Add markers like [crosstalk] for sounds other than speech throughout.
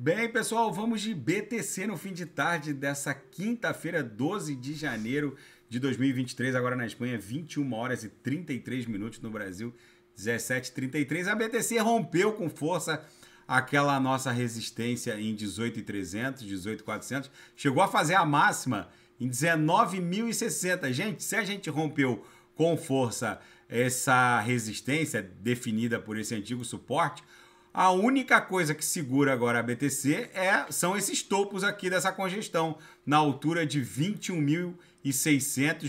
Bem, pessoal, vamos de BTC no fim de tarde dessa quinta-feira, 12 de janeiro de 2023, agora na Espanha, 21 horas e 33 minutos no Brasil, 17h33. A BTC rompeu com força aquela nossa resistência em 18.300, 18.400, chegou a fazer a máxima em 19.060. Gente, se a gente rompeu com força essa resistência definida por esse antigo suporte, a única coisa que segura agora a BTC é, são esses topos aqui dessa congestão, na altura de 21.600,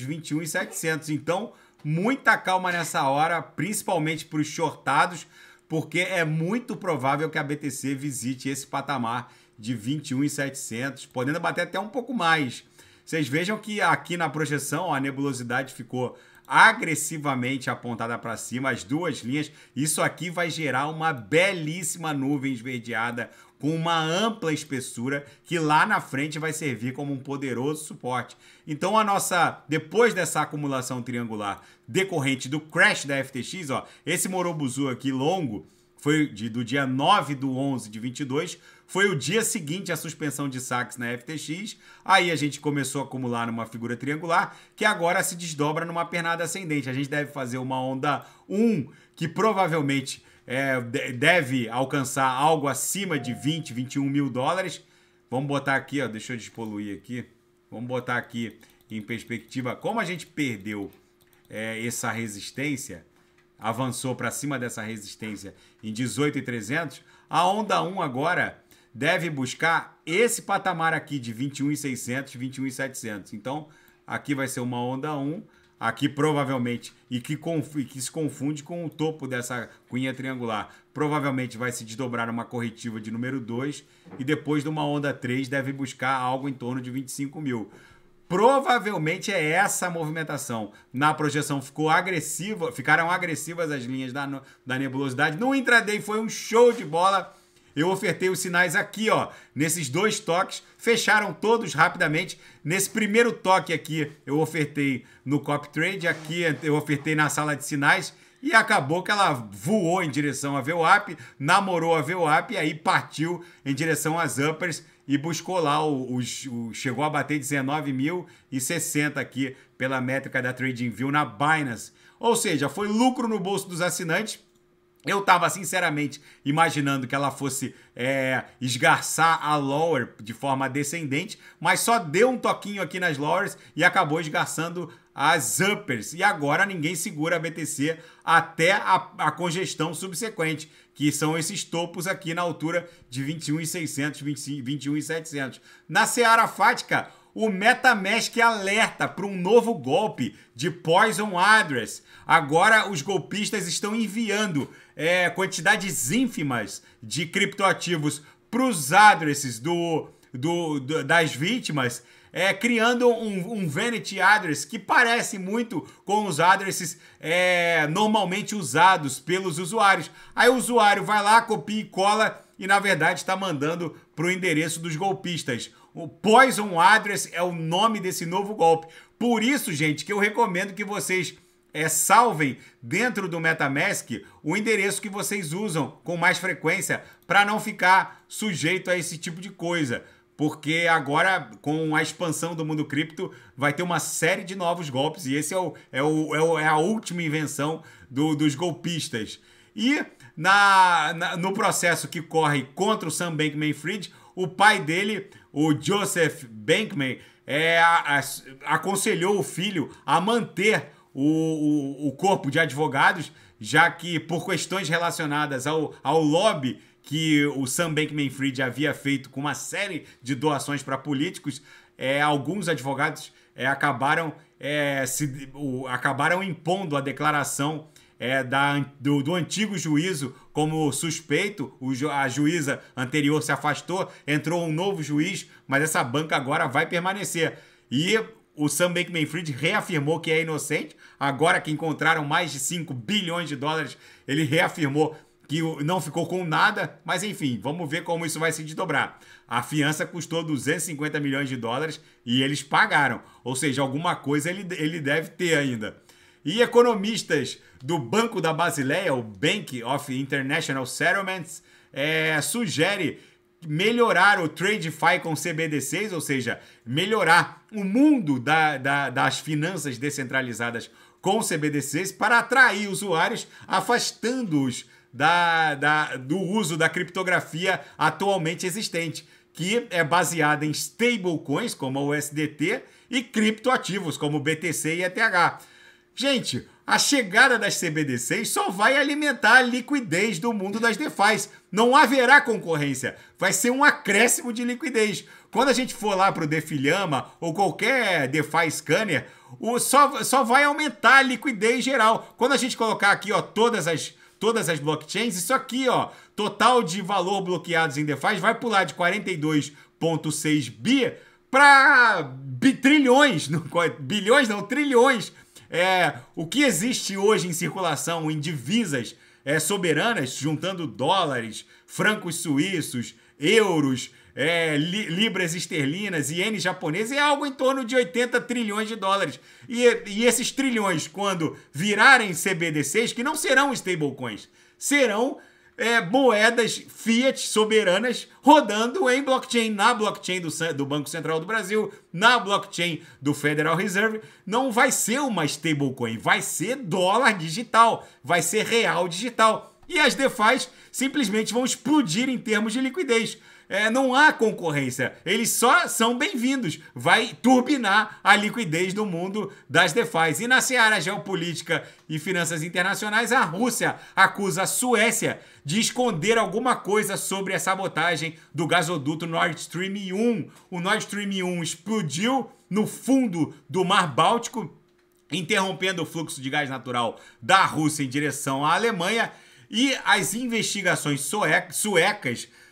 21.700. Então, muita calma nessa hora, principalmente para os shortados, porque é muito provável que a BTC visite esse patamar de 21.700, podendo bater até um pouco mais. Vocês vejam que aqui na projeção ó, a nebulosidade ficou agressivamente apontada para cima, as duas linhas. Isso aqui vai gerar uma belíssima nuvem esverdeada com uma ampla espessura que lá na frente vai servir como um poderoso suporte. Então a nossa depois dessa acumulação triangular decorrente do crash da FTX, ó, esse Morobuzu aqui longo foi de, do dia 9 do 11 de 22 foi o dia seguinte à suspensão de saques na FTX. Aí a gente começou a acumular numa figura triangular que agora se desdobra numa pernada ascendente. A gente deve fazer uma onda 1 que provavelmente é, deve alcançar algo acima de 20, 21 mil dólares. Vamos botar aqui, ó, deixa eu despoluir aqui. Vamos botar aqui em perspectiva como a gente perdeu é, essa resistência, avançou para cima dessa resistência em 18,300. A onda 1 agora deve buscar esse patamar aqui de 21,600, 21,700. Então, aqui vai ser uma onda 1, aqui provavelmente, e que, e que, se confunde com o topo dessa cunha triangular. Provavelmente vai se desdobrar uma corretiva de número 2 e depois de uma onda 3 deve buscar algo em torno de 25 mil. Provavelmente é essa a movimentação. Na projeção ficou agressiva, ficaram agressivas as linhas da, da nebulosidade. No intraday foi um show de bola eu ofertei os sinais aqui, ó, nesses dois toques, fecharam todos rapidamente. Nesse primeiro toque aqui, eu ofertei no copy trade, aqui eu ofertei na sala de sinais e acabou que ela voou em direção à VWAP, namorou a VWAP e aí partiu em direção às uppers e buscou lá o, o, o chegou a bater 19.060 aqui pela métrica da TradingView na Binance. Ou seja, foi lucro no bolso dos assinantes eu estava sinceramente imaginando que ela fosse é, esgarçar a Lower de forma descendente, mas só deu um toquinho aqui nas Lowers e acabou esgarçando as Uppers. E agora ninguém segura a BTC até a, a congestão subsequente, que são esses topos aqui na altura de 21.600, 21.700. Na Seara Fática, o MetaMask alerta para um novo golpe de Poison Address. Agora os golpistas estão enviando é, quantidades ínfimas de criptoativos para os addresses do, do, do, das vítimas, é, criando um, um, vanity address que parece muito com os addresses é, normalmente usados pelos usuários. Aí o usuário vai lá, copia e cola e na verdade está mandando para o endereço dos golpistas. O Poison Address é o nome desse novo golpe. Por isso, gente, que eu recomendo que vocês é, salvem dentro do MetaMask o endereço que vocês usam com mais frequência para não ficar sujeito a esse tipo de coisa. Porque agora, com a expansão do mundo cripto, vai ter uma série de novos golpes e esse é, o, é, o, é, o, é a última invenção do, dos golpistas. E na, na, no processo que corre contra o Sam Bankman-Fried, o pai dele, o Joseph Bankman, é, aconselhou o filho a manter o, o, o, corpo de advogados, já que por questões relacionadas ao, ao lobby que o Sam Bankman-Fried havia feito com uma série de doações para políticos, é, alguns advogados é, acabaram, é, se, o, acabaram impondo a declaração é, da, do, do, antigo juízo como suspeito, o, a juíza anterior se afastou, entrou um novo juiz, mas essa banca agora vai permanecer. E o Sam Bankman-Fried reafirmou que é inocente. Agora que encontraram mais de 5 bilhões de dólares, ele reafirmou que não ficou com nada, mas enfim, vamos ver como isso vai se desdobrar. A fiança custou 250 milhões de dólares e eles pagaram, ou seja, alguma coisa ele, ele deve ter ainda e economistas do Banco da Basileia, o Bank of International Settlements, é, sugere melhorar o TradeFi com CBDCs, ou seja, melhorar o mundo da, da, das finanças descentralizadas com CBDCs para atrair usuários, afastando-os da, da, do uso da criptografia atualmente existente, que é baseada em stablecoins, como a USDT, e criptoativos, como BTC e ETH. Gente, a chegada das CBDCs só vai alimentar a liquidez do mundo das DeFi. Não haverá concorrência. Vai ser um acréscimo de liquidez. Quando a gente for lá para o Defilhama ou qualquer DeFi Scanner, o, só, só vai aumentar a liquidez geral. Quando a gente colocar aqui ó, todas as todas as blockchains, isso aqui, ó, total de valor bloqueados em DeFi vai pular de 42.6 bi para trilhões, [laughs] não, bilhões não, trilhões é, o que existe hoje em circulação em divisas é, soberanas, juntando dólares, francos suíços, euros, é, li, libras esterlinas, ienes japoneses, é algo em torno de 80 trilhões de dólares. E, e esses trilhões, quando virarem CBDCs, que não serão stablecoins, serão é, moedas fiat soberanas rodando em blockchain, na blockchain do, do, Banco Central do Brasil, na blockchain do Federal Reserve. Não vai ser uma stablecoin, vai ser dólar digital, vai ser real digital. E as DeFi simplesmente vão explodir em termos de liquidez é, não há concorrência. Eles só são bem-vindos. Vai turbinar a liquidez do mundo das DeFi. E na seara geopolítica e finanças internacionais, a Rússia acusa a Suécia de esconder alguma coisa sobre a sabotagem do gasoduto Nord Stream 1. O Nord Stream 1 explodiu no fundo do Mar Báltico, interrompendo o fluxo de gás natural da Rússia em direção à Alemanha. E as investigações suecas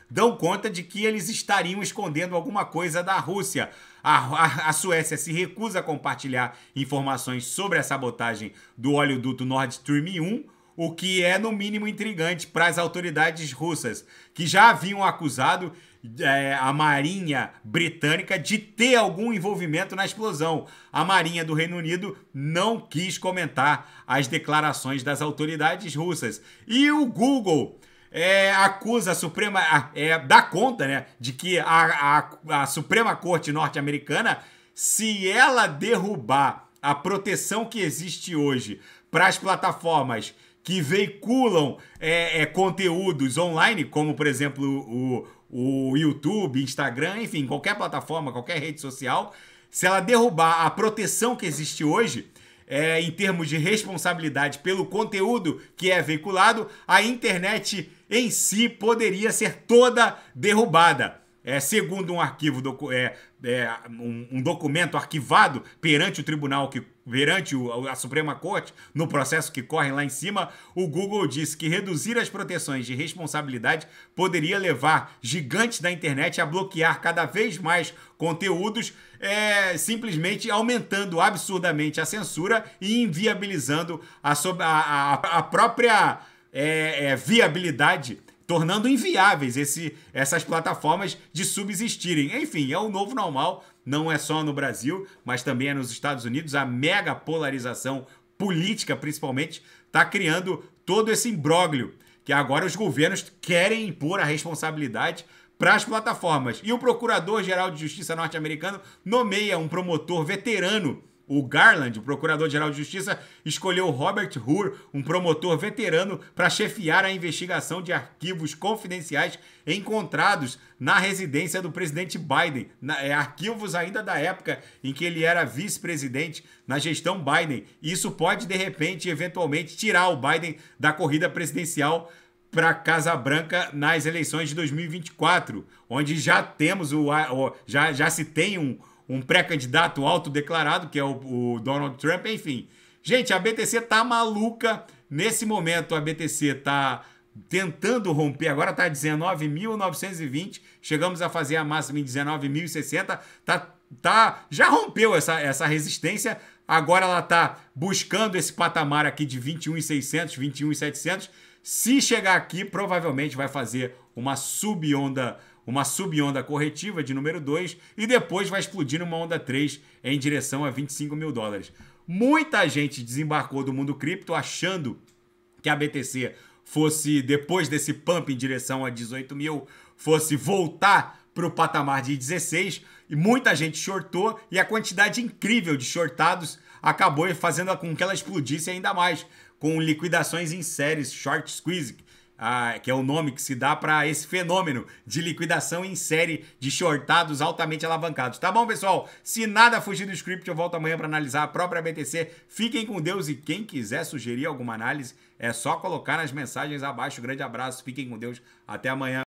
dão conta de que eles estariam escondendo alguma coisa da Rússia. A, a, a, Suécia se recusa a compartilhar informações sobre a sabotagem do oleoduto Nord Stream 1, o que é no mínimo intrigante para as autoridades russas, que já haviam acusado é, a Marinha Britânica de ter algum envolvimento na explosão. A Marinha do Reino Unido não quis comentar as declarações das autoridades russas. E o Google é, acusa a Suprema, ah, é, dá conta, né, de que a, a, a Suprema Corte norte-americana, se ela derrubar a proteção que existe hoje para as plataformas que veiculam é, é, conteúdos online, como por exemplo o, o YouTube, Instagram, enfim, qualquer plataforma, qualquer rede social, se ela derrubar a proteção que existe hoje, é, em termos de responsabilidade pelo conteúdo que é veiculado, a internet em si poderia ser toda derrubada é, segundo um arquivo, docu é, é, um, um, documento arquivado perante o tribunal, que, perante o, a Suprema Corte, no processo que corre lá em cima, o Google disse que reduzir as proteções de responsabilidade poderia levar gigantes da internet a bloquear cada vez mais conteúdos, é, simplesmente aumentando absurdamente a censura e inviabilizando a, a, a, a própria é, é, viabilidade tornando inviáveis esse, essas plataformas de subsistirem. Enfim, é o novo normal, não é só no Brasil, mas também é nos Estados Unidos. A mega polarização política, principalmente, está criando todo esse imbróglio que agora os governos querem impor a responsabilidade para as plataformas. E o Procurador-Geral de Justiça norte-americano nomeia um promotor veterano o Garland, o procurador-geral de justiça, escolheu Robert Hur, um promotor veterano, para chefiar a investigação de arquivos confidenciais encontrados na residência do presidente Biden. Na, é, arquivos ainda da época em que ele era vice-presidente na gestão Biden. Isso pode, de repente, eventualmente, tirar o Biden da corrida presidencial para Casa Branca nas eleições de 2024, onde já temos o já, já se tem um um pré-candidato autodeclarado, que é o, o, Donald Trump, enfim. Gente, a BTC tá maluca nesse momento, a BTC tá tentando romper, agora tá 19.920, chegamos a fazer a máxima em 19.060, tá, tá, já rompeu essa, essa resistência, agora ela tá buscando esse patamar aqui de 21.600, 21.700, se chegar aqui, provavelmente vai fazer uma subonda uma subonda corretiva de número 2 e depois vai explodir numa onda 3 em direção a 25 mil dólares. Muita gente desembarcou do mundo cripto achando que a BTC fosse, depois desse pump em direção a 18 mil, fosse voltar para o patamar de 16 e muita gente shortou e a quantidade incrível de shortados acabou fazendo com que ela explodisse ainda mais, com liquidações em séries, short squeeze, ah, que é o nome que se dá para esse fenômeno de liquidação em série de shortados altamente alavancados. Tá bom, pessoal? Se nada fugir do script, eu volto amanhã para analisar a própria BTC. Fiquem com Deus e quem quiser sugerir alguma análise, é só colocar nas mensagens abaixo. Grande abraço, fiquem com Deus. Até amanhã.